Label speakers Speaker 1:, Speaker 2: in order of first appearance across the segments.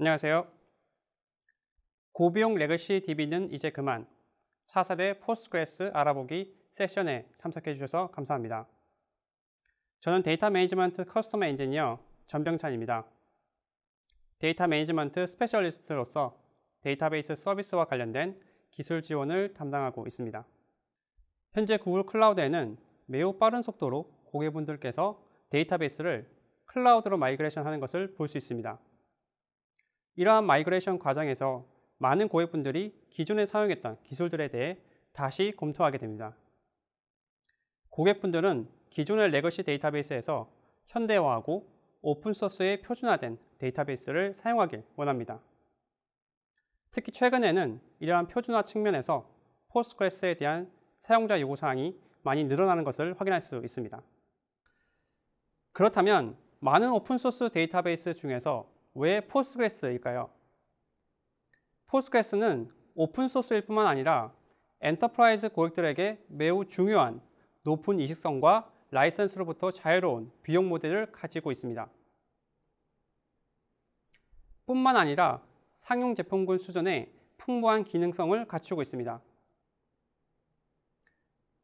Speaker 1: 안녕하세요. 고비용 레거시 DB는 이제 그만 4세대 포스트그레스 알아보기 세션에 참석해 주셔서 감사합니다. 저는 데이터 매니지먼트 커스텀 엔지니어 전병찬입니다. 데이터 매니지먼트 스페셜리스트로서 데이터베이스 서비스와 관련된 기술 지원을 담당하고 있습니다. 현재 구글 클라우드에는 매우 빠른 속도로 고객분들께서 데이터베이스를 클라우드로 마이그레이션 하는 것을 볼 수 있습니다. 이러한 마이그레이션 과정에서 많은 고객분들이 기존에 사용했던 기술들에 대해 다시 검토하게 됩니다. 고객분들은 기존의 레거시 데이터베이스에서 현대화하고 오픈소스의 표준화된 데이터베이스를 사용하길 원합니다. 특히 최근에는 이러한 표준화 측면에서 포스트그레스에 대한 사용자 요구사항이 많이 늘어나는 것을 확인할 수 있습니다. 그렇다면 많은 오픈소스 데이터베이스 중에서 왜 포스트그레스일까요? 포스그레스는 오픈소스일 뿐만 아니라 엔터프라이즈 고객들에게 매우 중요한 높은 이식성과 라이선스로부터 자유로운 비용 모델을 가지고 있습니다. 뿐만 아니라 상용 제품군 수준의 풍부한 기능성을 갖추고 있습니다.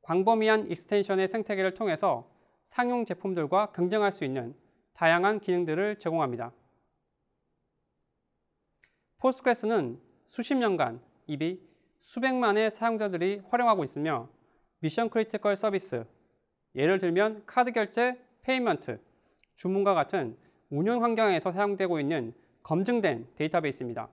Speaker 1: 광범위한 익스텐션의 생태계를 통해서 상용 제품들과 경쟁할 수 있는 다양한 기능들을 제공합니다. 포스트그레스는 수십 년간 이미 수백만의 사용자들이 활용하고 있으며 미션 크리티컬 서비스, 예를 들면 카드 결제, 페이먼트, 주문과 같은 운영 환경에서 사용되고 있는 검증된 데이터베이스입니다.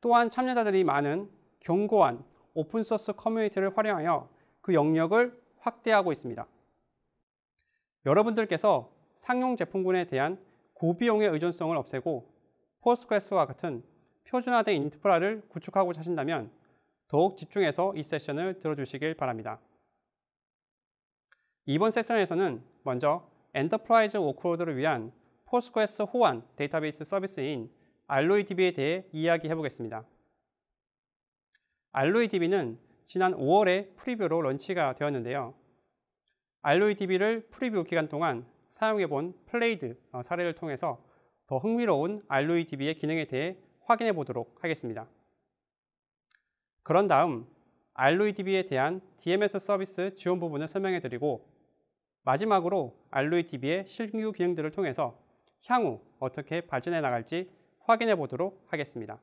Speaker 1: 또한 참여자들이 많은 견고한 오픈소스 커뮤니티를 활용하여 그 영역을 확대하고 있습니다. 여러분들께서 상용 제품군에 대한 고비용의 의존성을 없애고 포스트그레스와 같은 표준화된 인프라를 구축하고자 하신다면 더욱 집중해서 이 세션을 들어주시길 바랍니다. 이번 세션에서는 먼저 엔터프라이즈 워크로드를 위한 포스트그레스 호환 데이터베이스 서비스인 알로이DB에 대해 이야기해 보겠습니다. 알로이DB는 지난 5월에 프리뷰로 런치가 되었는데요. 알로이DB를 프리뷰 기간 동안 사용해 본 플레이드 어, 사례를 통해서 더 흥미로운 알로이 DB의 기능에 대해 확인해 보도록 하겠습니다. 그런 다음 알로이 DB에 대한 DMS 서비스 지원 부분을 설명해 드리고 마지막으로 알로이 DB의 신규 기능들을 통해서 향후 어떻게 발전해 나갈지 확인해 보도록 하겠습니다.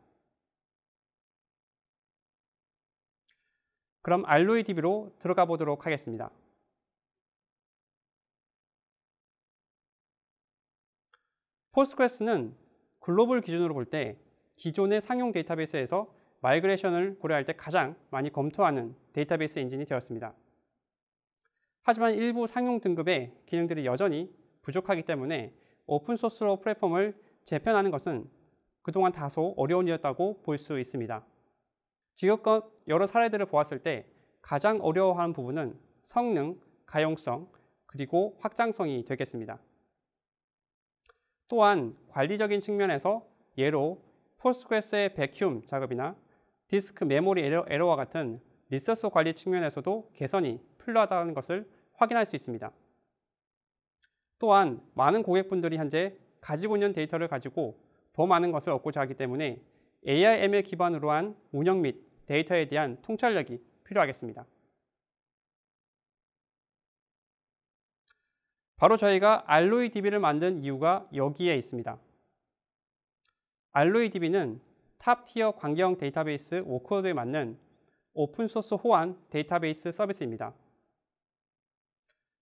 Speaker 1: 그럼 알로이 DB로 들어가 보도록 하겠습니다. 포스트그레스는 글로벌 기준으로 볼 때 기존의 상용 데이터베이스에서 마이그레이션을 고려할 때 가장 많이 검토하는 데이터베이스 엔진이 되었습니다. 하지만 일부 상용 등급의 기능들이 여전히 부족하기 때문에 오픈소스로 플랫폼을 재편하는 것은 그동안 다소 어려운 일이었다고 볼 수 있습니다. 지금껏 여러 사례들을 보았을 때 가장 어려워하는 부분은 성능, 가용성, 그리고 확장성이 되겠습니다. 또한 관리적인 측면에서 예로 포스트그레스의 백큐움 작업이나 디스크 메모리 에러, 와 같은 리소스 관리 측면에서도 개선이 필요하다는 것을 확인할 수 있습니다. 또한 많은 고객분들이 현재 가지고 있는 데이터를 가지고 더 많은 것을 얻고자 하기 때문에 AI ML 기반으로 한 운영 및 데이터에 대한 통찰력이 필요하겠습니다. 바로 저희가 알로이 DB를 만든 이유가 여기에 있습니다. 알로이 DB는 탑티어 관계 데이터베이스 워크워드에 맞는 오픈소스 호환 데이터베이스 서비스입니다.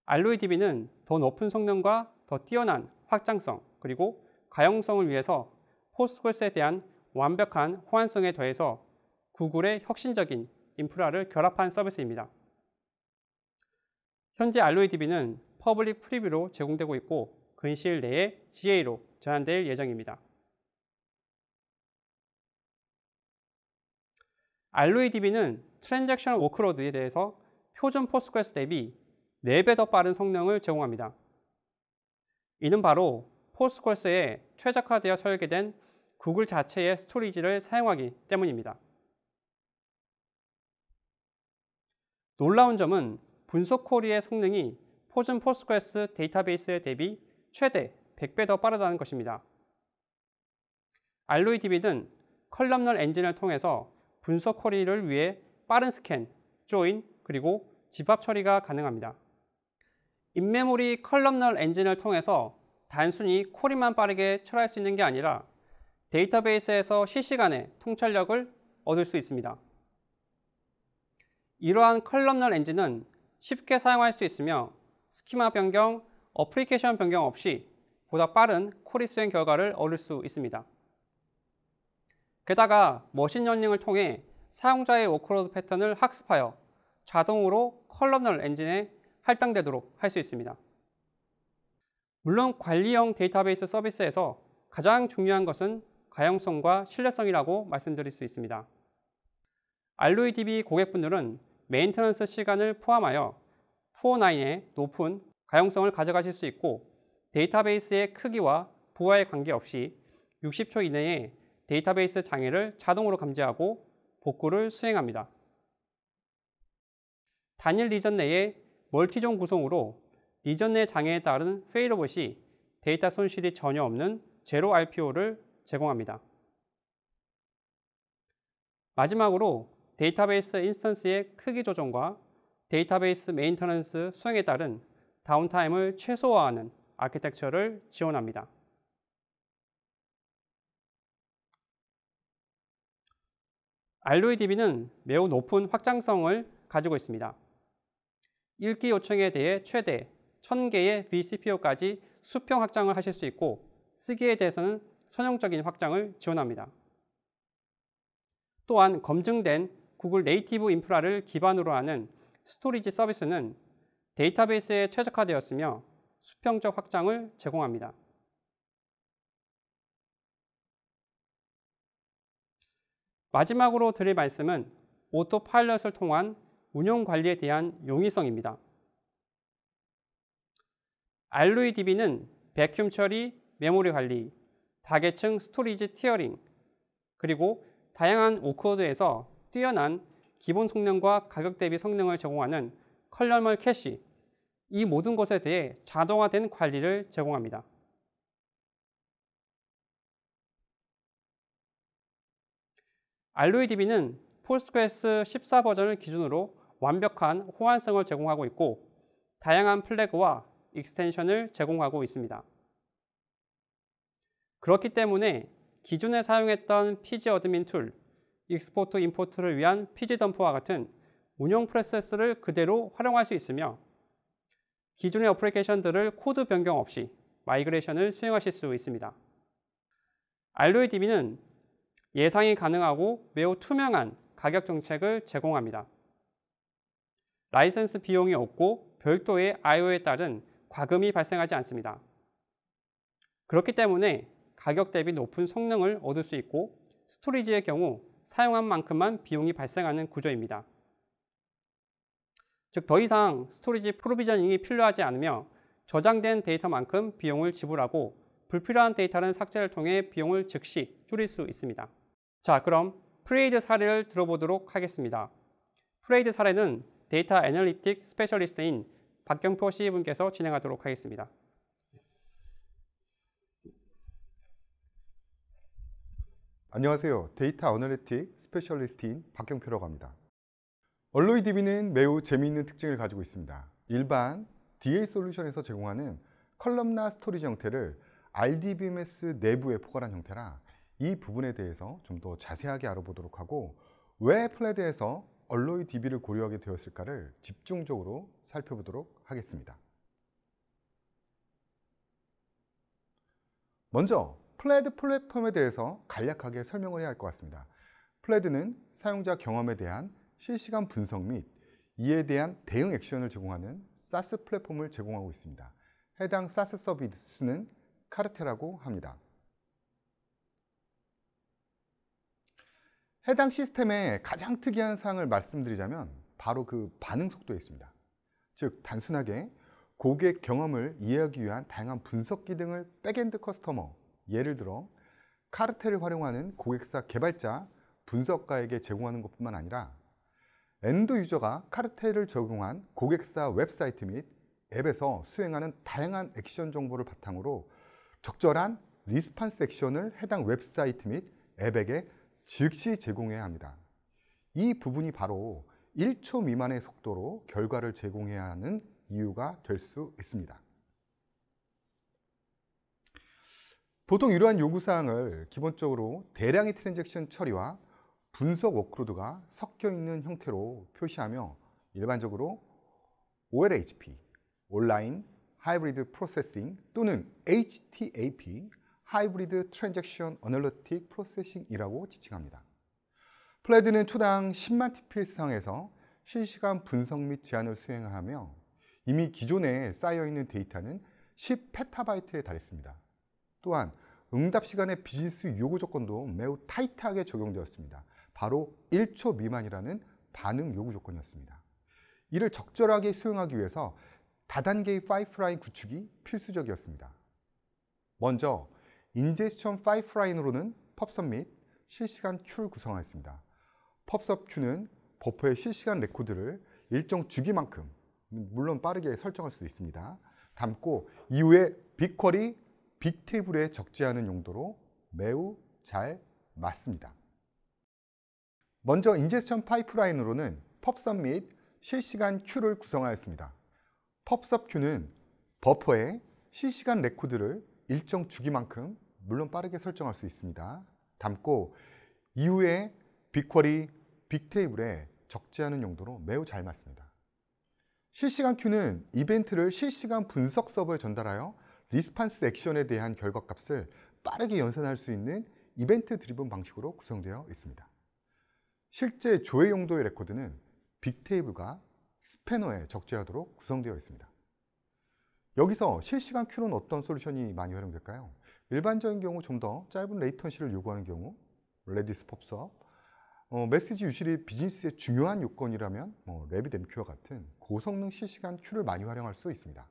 Speaker 1: 알로이 DB는 더 높은 성능과 더 뛰어난 확장성 그리고 가용성을 위해서 포스트스에 대한 완벽한 호환성에 더해서 구글의 혁신적인 인프라를 결합한 서비스입니다. 현재 알로이 DB는 퍼블릭 프리뷰로 제공되고 있고 근시일 내에 GA로 전환될 예정입니다. 알로이DB는 트랜잭션 워크로드에 대해서 표준 포스트그레스 대비 4배 더 빠른 성능을 제공합니다. 이는 바로 포스트그레스에 최적화되어 설계된 구글 자체의 스토리지를 사용하기 때문입니다. 놀라운 점은 분석 쿼리의 성능이 포즌 포스트그레스 데이터베이스에 대비 최대 100배 더 빠르다는 것입니다. 알로이DB는 컬럼널 엔진을 통해서 분석 쿼리를 위해 빠른 스캔, 조인, 그리고 집합 처리가 가능합니다. 인메모리 컬럼널 엔진을 통해서 단순히 쿼리만 빠르게 처리할 수 있는 게 아니라 데이터베이스에서 실시간에 통찰력을 얻을 수 있습니다. 이러한 컬럼널 엔진은 쉽게 사용할 수 있으며 스키마 변경, 어플리케이션 변경 없이 보다 빠른 코리 수행 결과를 얻을 수 있습니다. 게다가 머신 러닝을 통해 사용자의 워크로드 패턴을 학습하여 자동으로 컬럼널 엔진에 할당되도록 할 수 있습니다. 물론 관리형 데이터베이스 서비스에서 가장 중요한 것은 가용성과 신뢰성이라고 말씀드릴 수 있습니다. 알로이DB 고객분들은 메인터넌스 시간을 포함하여 4 0 9의 높은 가용성을 가져가실 수 있고 데이터베이스의 크기와 부하에 관계없이 60초 이내에 데이터베이스 장애를 자동으로 감지하고 복구를 수행합니다. 단일 리전 내에 멀티존 구성으로 리전 내 장애에 따른 페일로봇이 데이터 손실이 전혀 없는 제로 RPO를 제공합니다. 마지막으로 데이터베이스 인스턴스의 크기 조정과 데이터베이스 메인터넌스 수행에 따른 다운타임을 최소화하는 아키텍처를 지원합니다. 알로이DB는 매우 높은 확장성을 가지고 있습니다. 읽기 요청에 대해 최대 1000개의 vCPU까지 수평 확장을 하실 수 있고 쓰기에 대해서는 선형적인 확장을 지원합니다. 또한 검증된 구글 네이티브 인프라를 기반으로 하는 스토리지 서비스는 데이터베이스에 최적화되었으며 수평적 확장을 제공합니다. 마지막으로 드릴 말씀은 오토파일럿을 통한 운용 관리에 대한 용이성입니다. 알로이DB는 백큐 처리, 메모리 관리, 다계층 스토리지 티어링, 그리고 다양한 오크워드에서 뛰어난 기본 성능과 가격 대비 성능을 제공하는 컬러멀 캐시 이 모든 것에 대해 자동화된 관리를 제공합니다. 알로이DB는 포스트그레스 14 버전을 기준으로 완벽한 호환성을 제공하고 있고 다양한 플래그와 익스텐션을 제공하고 있습니다. 그렇기 때문에 기존에 사용했던 PG 어드민 툴, 익스포트 임포트를 위한 피지 덤프와 같은 운영 프로세스를 그대로 활용할 수 있으며 기존의 어플리케이션들을 코드 변경 없이 마이그레이션을 수행하실 수 있습니다. 알로이 DB는 예상이 가능하고 매우 투명한 가격 정책을 제공합니다. 라이센스 비용이 없고 별도의 IO에 따른 과금이 발생하지 않습니다. 그렇기 때문에 가격 대비 높은 성능을 얻을 수 있고 스토리지의 경우 사용한 만큼만 비용이 발생하는 구조입니다. 즉, 더 이상 스토리지 프로비전이 필요하지 않으며 저장된 데이터만큼 비용을 지불하고 불필요한 데이터는 삭제를 통해 비용을 즉시 줄일 수 있습니다. 자, 그럼 프레이드 사례를 들어보도록 하겠습니다. 프레이드 사례는 데이터 애널리틱 스페셜리스트인 박경표 CE분께서 진행하도록 하겠습니다.
Speaker 2: 안녕하세요. 데이터 어널리틱 스페셜리스트인 박경표라고 합니다. 얼로이 DB는 매우 재미있는 특징을 가지고 있습니다. 일반 DA 솔루션에서 제공하는 컬럼나 스토리지 형태를 RDBMS 내부에 포괄한 형태라 이 부분에 대해서 좀 더 자세하게 알아보도록 하고 왜 플레드에서 얼로이 DB를 고려하게 되었을까를 집중적으로 살펴보도록 하겠습니다. 먼저 플레드 플랫폼에 대해서 간략하게 설명을 해야 할 것 같습니다. 플레드는 사용자 경험에 대한 실시간 분석 및 이에 대한 대응 액션을 제공하는 SaaS 플랫폼을 제공하고 있습니다. 해당 SaaS 서비스는 카르테라고 합니다. 해당 시스템의 가장 특이한 사항을 말씀드리자면 바로 그 반응 속도에 있습니다. 즉 단순하게 고객 경험을 이해하기 위한 다양한 분석 기능을 백엔드 커스터머 예를 들어 카르텔을 활용하는 고객사 개발자 분석가에게 제공하는 것뿐만 아니라 엔드 유저가 카르텔을 적용한 고객사 웹사이트 및 앱에서 수행하는 다양한 액션 정보를 바탕으로 적절한 리스판스 액션을 해당 웹사이트 및 앱에게 즉시 제공해야 합니다. 이 부분이 바로 1초 미만의 속도로 결과를 제공해야 하는 이유가 될 수 있습니다. 보통 이러한 요구사항을 기본적으로 대량의 트랜잭션 처리와 분석 워크로드가 섞여 있는 형태로 표시하며 일반적으로 OLHP, 온라인 하이브리드 프로세싱 또는 HTAP, 하이브리드 트랜잭션 어널리틱 프로세싱이라고 지칭합니다. 플레드는 초당 10만 TPS 상에서 실시간 분석 및 제안을 수행하며 이미 기존에 쌓여있는 데이터는 10페타바이트에 달했습니다. 또한 응답 시간의 비즈니스 요구 조건도 매우 타이트하게 적용되었습니다. 바로 1초 미만이라는 반응 요구 조건이었습니다. 이를 적절하게 수용하기 위해서 다단계의 파이프라인 구축이 필수적이었습니다. 먼저 인제스션 파이프라인으로는 펍섭 및 실시간 큐를 구성하였습니다. 펍섭 큐는 버퍼의 실시간 레코드를 일정 주기만큼 물론 빠르게 설정할 수도 있습니다. 담고 이후에 빅쿼리 빅테이블에 적지 않은 용도로 매우 잘 맞습니다. 먼저 인제스션 파이프라인으로는 펍섭 및 실시간 큐를 구성하였습니다. 펍섭 큐는 버퍼에 실시간 레코드를 일정 주기만큼 물론 빠르게 설정할 수 있습니다. 담고 이후에 빅쿼리, 빅테이블에 적지 않은 용도로 매우 잘 맞습니다. 실시간 큐는 이벤트를 실시간 분석 서버에 전달하여 리스판스 액션에 대한 결과값을 빠르게 연산할 수 있는 이벤트 드리븐 방식으로 구성되어 있습니다. 실제 조회 용도의 레코드는 빅테이블과 스패너에 적재하도록 구성되어 있습니다. 여기서 실시간 큐는 어떤 솔루션이 많이 활용될까요? 일반적인 경우 좀 더 짧은 레이턴시를 요구하는 경우 레디스 펍섭, 어, 메시지 유실이 비즈니스의 중요한 요건이라면 뭐 랩이댐큐와 같은 고성능 실시간 큐를 많이 활용할 수 있습니다.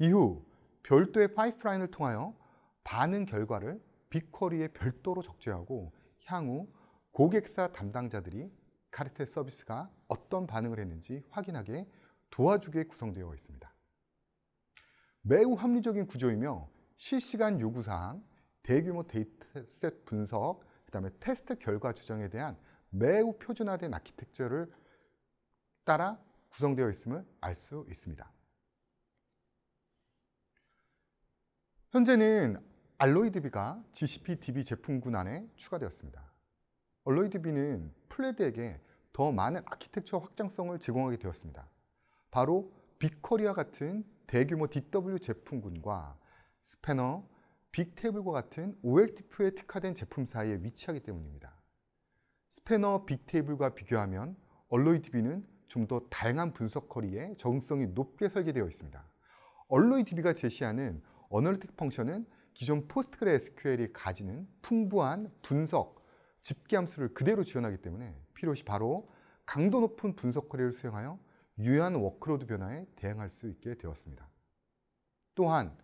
Speaker 2: 이후 별도의 파이프라인을 통하여 반응 결과를 빅쿼리에 별도로 적재하고 향후 고객사 담당자들이 카르텔 서비스가 어떤 반응을 했는지 확인하게 도와주게 구성되어 있습니다. 매우 합리적인 구조이며 실시간 요구사항, 대규모 데이터셋 분석, 그 다음에 테스트 결과 조정에 대한 매우 표준화된 아키텍처를 따라 구성되어 있음을 알 수 있습니다. 현재는 알로이드비가 GCP-DB 제품군 안에 추가되었습니다. 알로이드비는 플레드에게 더 많은 아키텍처 확장성을 제공하게 되었습니다. 바로 빅커리와 같은 대규모 DW 제품군과 스패너, 빅테이블과 같은 OLTP에 특화된 제품 사이에 위치하기 때문입니다. 스패너, 빅테이블과 비교하면 얼로이DB는 좀 더 다양한 분석 커리에 적응성이 높게 설계되어 있습니다. 얼로이DB가 제시하는 어널리틱 펑션은 기존 포스트그레SQL이 가지는 풍부한 분석, 집계 함수를 그대로 지원하기 때문에 필요시 바로 강도 높은 분석 거리를 수행하여 유효한 워크로드 변화에 대응할 수 있게 되었습니다. 또한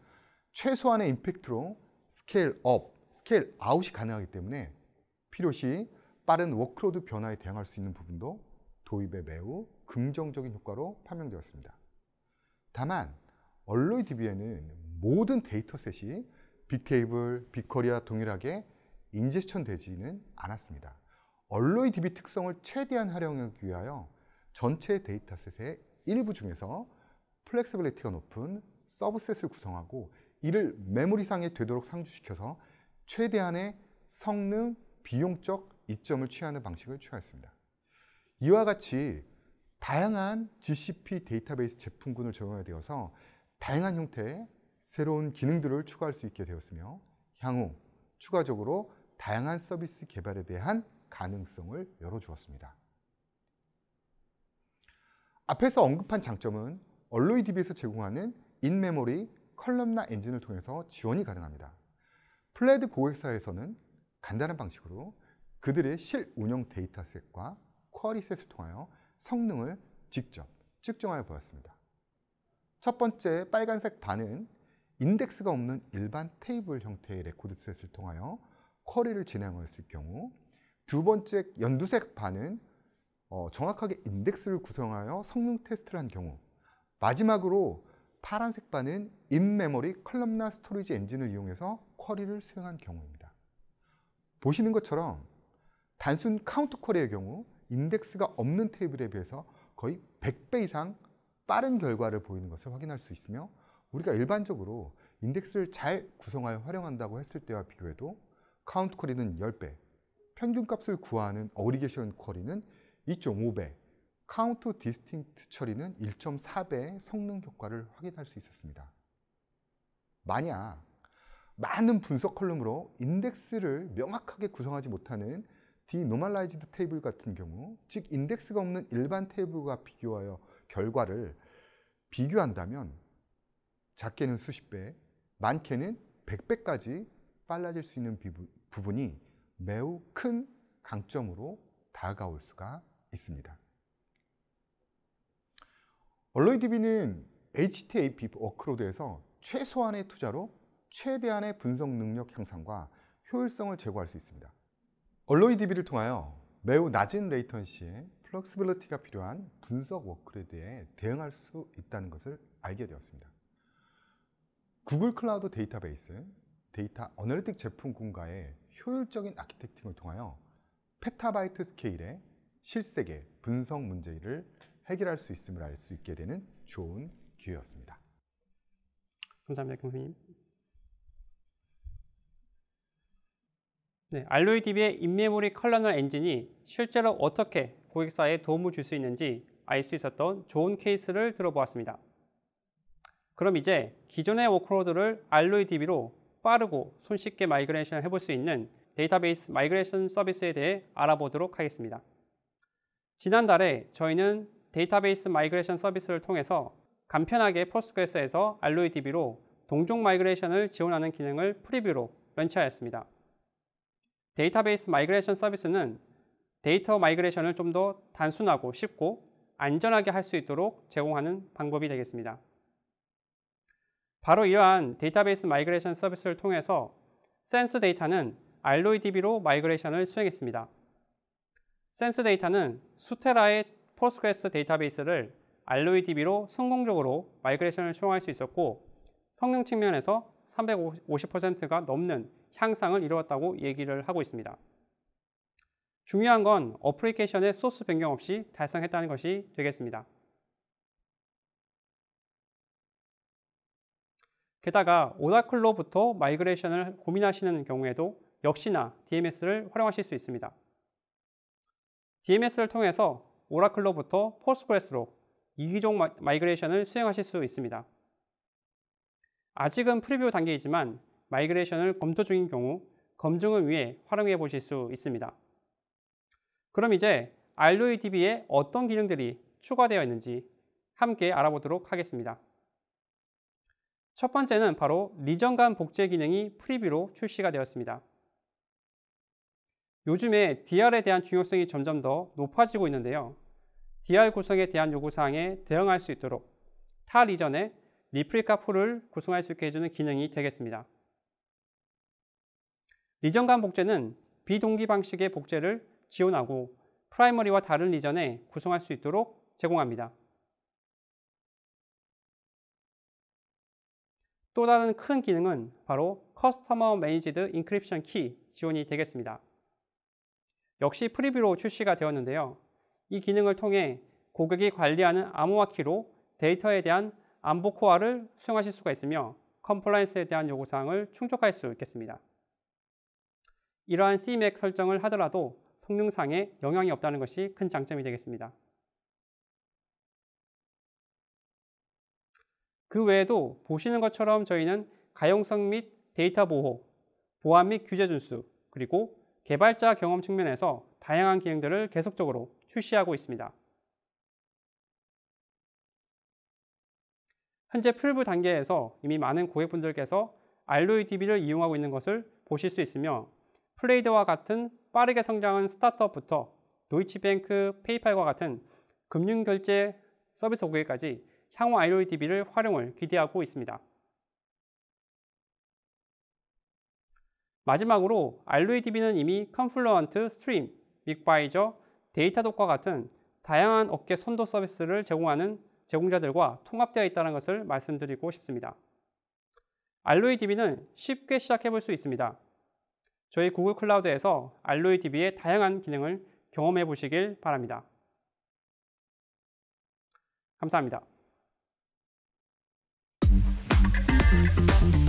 Speaker 2: 최소한의 임팩트로 스케일 업, 스케일 아웃이 가능하기 때문에 필요시 빠른 워크로드 변화에 대응할 수 있는 부분도 도입에 매우 긍정적인 효과로 판명되었습니다. 다만 얼로이 DB에는 모든 데이터셋이 빅테이블, 빅커리와 동일하게 인제스천 되지는 않았습니다. 얼로이 DB 특성을 최대한 활용하기 위하여 전체 데이터셋의 일부 중에서 플렉스블리티가 높은 서브셋을 구성하고 이를 메모리상에 되도록 상주시켜서 최대한의 성능, 비용적 이점을 취하는 방식을 취하였습니다. 이와 같이 다양한 GCP 데이터베이스 제품군을 적용하여 되어서 다양한 형태의 새로운 기능들을 추가할 수 있게 되었으며 향후 추가적으로 다양한 서비스 개발에 대한 가능성을 열어주었습니다. 앞에서 언급한 장점은 얼로이DB에서 제공하는 인메모리 컬럼나 엔진을 통해서 지원이 가능합니다. 플레드 고객사에서는 간단한 방식으로 그들의 실운영 데이터셋과 쿼리셋을 통하여 성능을 직접 측정하여 보았습니다. 첫 번째 빨간색 반은 인덱스가 없는 일반 테이블 형태의 레코드셋을 통하여 쿼리를 진행했을 경우 두 번째 연두색 반은 어, 정확하게 인덱스를 구성하여 성능 테스트를 한 경우 마지막으로 파란색 반은 인메모리 컬럼나 스토리지 엔진을 이용해서 쿼리를 수행한 경우입니다. 보시는 것처럼 단순 카운트 쿼리의 경우 인덱스가 없는 테이블에 비해서 거의 100배 이상 빠른 결과를 보이는 것을 확인할 수 있으며 우리가 일반적으로 인덱스를 잘 구성하여 활용한다고 했을 때와 비교해도 카운트 쿼리는 10배, 평균값을 구하는 어리게이션 쿼리는 2.5배, 카운트 디스팅트 처리는 1.4배의 성능 효과를 확인할 수 있었습니다. 만약 많은 분석 컬럼으로 인덱스를 명확하게 구성하지 못하는 디노멀라이즈드 테이블 같은 경우 즉 인덱스가 없는 일반 테이블과 비교하여 결과를 비교한다면 작게는 수십 배, 많게는 백배까지 빨라질 수 있는 부분이 매우 큰 강점으로 다가올 수가 있습니다. 얼로이 DB는 HTAP 워크로드에서 최소한의 투자로 최대한의 분석 능력 향상과 효율성을 제고할 수 있습니다. 얼로이 DB를 통하여 매우 낮은 레이턴시에 플럭스빌리티가 필요한 분석 워크로드에 대응할 수 있다는 것을 알게 되었습니다. 구글 클라우드 데이터베이스, 데이터 어널리틱 제품 공간의 효율적인 아키텍팅을 통하여 페타바이트 스케일의 실세계 분석 문제를 해결할 수 있음을 알 수 있게 되는
Speaker 1: 좋은 기회였습니다. 감사합니다, 김선님. 네, 알로이 DB의 인메모리 컬러널 엔진이 실제로 어떻게 고객사에 도움을 줄 수 있는지 알 수 있었던 좋은 케이스를 들어보았습니다. 그럼 이제 기존의 워크로드를 알로이DB로 빠르고 손쉽게 마이그레이션을 해볼 수 있는 데이터베이스 마이그레이션 서비스에 대해 알아보도록 하겠습니다. 지난달에 저희는 데이터베이스 마이그레이션 서비스를 통해서 간편하게 포스트그레스에서 알로이DB로 동종 마이그레이션을 지원하는 기능을 프리뷰로 런치하였습니다. 데이터베이스 마이그레이션 서비스는 데이터 마이그레이션을 좀 더 단순하고 쉽고 안전하게 할 수 있도록 제공하는 방법이 되겠습니다. 바로 이러한 데이터베이스 마이그레이션 서비스를 통해서 센스 데이터는 알로이DB로 마이그레이션을 수행했습니다. 센스 데이터는 수테라의 포스트그레스 데이터베이스를 알로이DB로 성공적으로 마이그레이션을 수용할 수 있었고 성능 측면에서 350%가 넘는 향상을 이루었다고 얘기를 하고 있습니다. 중요한 건 어플리케이션의 소스 변경 없이 달성했다는 것이 되겠습니다. 게다가 오라클로부터 마이그레이션을 고민하시는 경우에도 역시나 DMS를 활용하실 수 있습니다. DMS를 통해서 오라클로부터 포스트그레스로 이기종 마이그레이션을 수행하실 수 있습니다. 아직은 프리뷰 단계이지만 마이그레이션을 검토 중인 경우 검증을 위해 활용해 보실 수 있습니다. 그럼 이제 알로이 d b 에 어떤 기능들이 추가되어 있는지 함께 알아보도록 하겠습니다. 첫 번째는 바로 리전간 복제 기능이 프리뷰로 출시가 되었습니다. 요즘에 DR에 대한 중요성이 점점 더 높아지고 있는데요. DR 구성에 대한 요구사항에 대응할 수 있도록 타 리전에 리플리카 풀을 구성할 수 있게 해주는 기능이 되겠습니다. 리전 간 복제는 비동기 방식의 복제를 지원하고 프라이머리와 다른 리전에 구성할 수 있도록 제공합니다. 또 다른 큰 기능은 바로 커스터머 매니지드 인크립션 키 지원이 되겠습니다. 역시 프리뷰로 출시가 되었는데요. 이 기능을 통해 고객이 관리하는 암호화 키로 데이터에 대한 안보 코어를 수용하실 수가 있으며 컴플라이언스에 대한 요구사항을 충족할 수 있겠습니다. 이러한 c m a k 설정을 하더라도 성능상에 영향이 없다는 것이 큰 장점이 되겠습니다. 그 외에도 보시는 것처럼 저희는 가용성 및 데이터 보호, 보안 및 규제 준수, 그리고 개발자 경험 측면에서 다양한 기능들을 계속적으로 출시하고 있습니다. 현재 풀브 단계에서 이미 많은 고객분들께서 알로이 DB를 이용하고 있는 것을 보실 수 있으며 플레이드와 같은 빠르게 성장한 스타트업부터 노이치뱅크, 페이팔과 같은 금융결제 서비스 고객까지 향후 아이로이 DB를 활용을 기대하고 있습니다. 마지막으로 아이로이 DB는 이미 컴플루언트, 스트림, 빅바이저, 데이터독과 같은 다양한 업계 선도 서비스를 제공하는 제공자들과 통합되어 있다는 것을 말씀드리고 싶습니다. 알로이 DB는 쉽게 시작해 볼 수 있습니다. 저희 구글 클라우드에서 알로이 DB의 다양한 기능을 경험해 보시길 바랍니다. 감사합니다. Thank you.